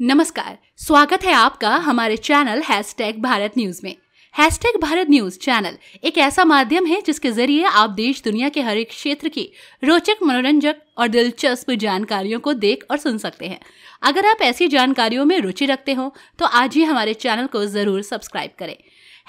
नमस्कार स्वागत है आपका हमारे चैनल हैश भारत न्यूज में हैश भारत न्यूज चैनल एक ऐसा माध्यम है जिसके जरिए आप देश दुनिया के हर एक क्षेत्र की रोचक मनोरंजक और दिलचस्प जानकारियों को देख और सुन सकते हैं अगर आप ऐसी जानकारियों में रुचि रखते हो तो आज ही हमारे चैनल को जरूर सब्सक्राइब करें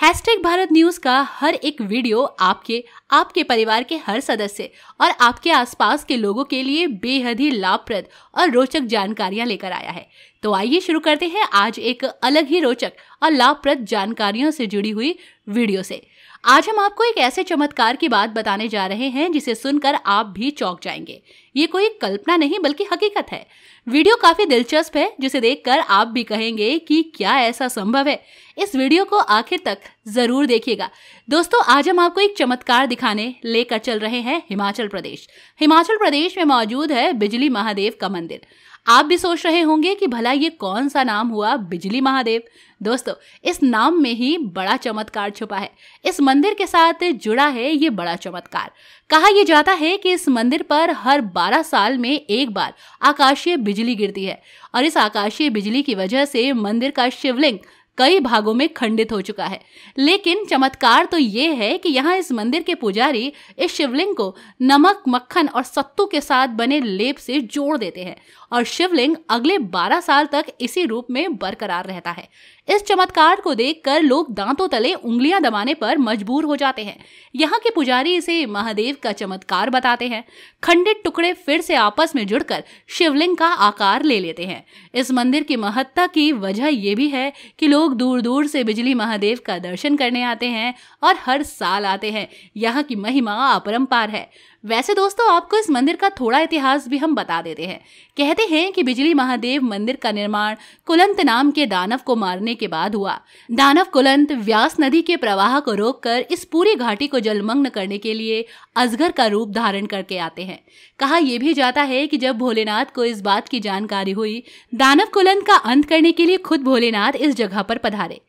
हैशटैग भारत न्यूज का हर एक वीडियो आपके आपके परिवार के हर सदस्य और आपके आसपास के लोगों के लिए बेहद ही लाभप्रद और रोचक जानकारियां लेकर आया है तो आइए शुरू करते हैं आज एक अलग ही रोचक और लाभप्रद जानकारियों से जुड़ी हुई वीडियो से आज हम आपको एक ऐसे चमत्कार की बात बताने जा रहे हैं जिसे सुनकर आप भी चौंक जाएंगे ये कोई कल्पना नहीं बल्कि हकीकत है वीडियो काफी दिलचस्प है जिसे देखकर आप भी कहेंगे कि क्या ऐसा संभव है इस वीडियो को आखिर तक जरूर देखिएगा दोस्तों आज हम आपको एक चमत्कार दिखाने लेकर चल रहे हैं हिमाचल प्रदेश हिमाचल प्रदेश में मौजूद है बिजली महादेव का मंदिर आप भी सोच रहे होंगे कि भला ये कौन सा नाम हुआ बिजली महादेव दोस्तों इस नाम में ही बड़ा चमत्कार छुपा है इस मंदिर के साथ जुड़ा है ये बड़ा चमत्कार कहा यह जाता है कि इस मंदिर पर हर 12 साल में एक बार आकाशीय बिजली गिरती है और इस आकाशीय बिजली की वजह से मंदिर का शिवलिंग कई भागों में खंडित हो चुका है लेकिन चमत्कार तो ये है कि यहाँ इस मंदिर के पुजारी इस शिवलिंग को नमक मक्खन और सत्तू के साथ बने लेप से जोड़ देते हैं और शिवलिंग अगले 12 साल तक इसी रूप में बरकरार रहता है इस चमत्कार को देखकर लोग दांतों तले उंगलियां दबाने पर मजबूर हो जाते हैं यहाँ के पुजारी इसे महादेव का चमत्कार बताते हैं खंडित टुकड़े फिर से आपस में जुड़कर शिवलिंग का आकार ले लेते हैं इस मंदिर की महत्ता की वजह यह भी है कि लोग लोग दूर दूर से बिजली महादेव का दर्शन करने आते हैं और हर साल आते हैं यहाँ की महिमा अपरम्पार है वैसे दोस्तों आपको इस मंदिर का थोड़ा इतिहास भी हम बता देते हैं कहते हैं कि बिजली महादेव मंदिर का निर्माण कुलंत नाम के दानव को मारने के बाद हुआ दानव कुलंत व्यास नदी के प्रवाह को रोककर इस पूरी घाटी को जलमग्न करने के लिए अजगर का रूप धारण करके आते हैं कहा यह भी जाता है कि जब भोलेनाथ को इस बात की जानकारी हुई दानव कुलंत का अंत करने के लिए खुद भोलेनाथ इस जगह पर पधारे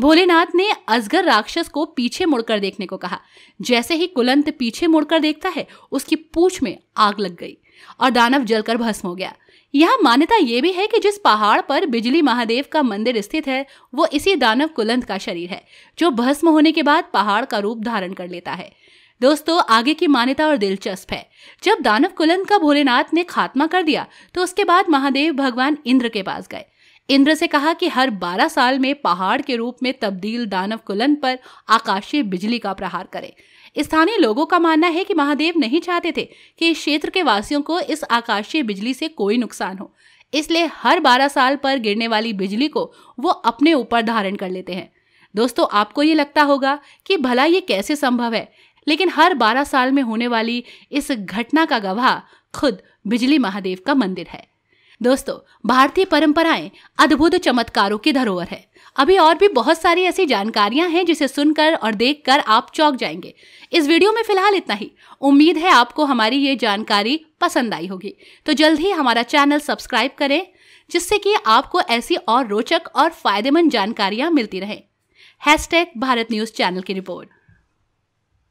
भोलेनाथ ने अजगर राक्षस को पीछे मुड़कर देखने को कहा जैसे ही कुलंत पीछे मुड़कर देखता है उसकी पूछ में आग लग गई और दानव जलकर भस्म हो गया यह मान्यता यह भी है कि जिस पहाड़ पर बिजली महादेव का मंदिर स्थित है वो इसी दानव कुलंत का शरीर है जो भस्म होने के बाद पहाड़ का रूप धारण कर लेता है दोस्तों आगे की मान्यता और दिलचस्प है जब दानव कुलंत का भोलेनाथ ने खात्मा कर दिया तो उसके बाद महादेव भगवान इंद्र के पास गए इंद्र से कहा कि हर 12 साल में पहाड़ के रूप में तब्दील दानव कुलन पर आकाशीय बिजली का प्रहार करे स्थानीय लोगों का मानना है कि महादेव नहीं चाहते थे कि इस क्षेत्र के वासियों को इस आकाशीय बिजली से कोई नुकसान हो इसलिए हर 12 साल पर गिरने वाली बिजली को वो अपने ऊपर धारण कर लेते हैं दोस्तों आपको ये लगता होगा कि भला ये कैसे संभव है लेकिन हर 12 साल में होने वाली इस घटना का गवाह खुद बिजली महादेव का मंदिर है दोस्तों भारतीय परंपराएं अद्भुत चमत्कारों की धरोहर है अभी और भी बहुत सारी ऐसी जानकारियां हैं जिसे सुनकर और देखकर आप चौक जाएंगे इस वीडियो में फिलहाल इतना ही उम्मीद है आपको हमारी ये जानकारी पसंद आई होगी तो जल्द ही हमारा चैनल सब्सक्राइब करें जिससे कि आपको ऐसी और रोचक और फायदेमंद जानकारियां मिलती रहे हैशटैग भारत न्यूज चैनल की रिपोर्ट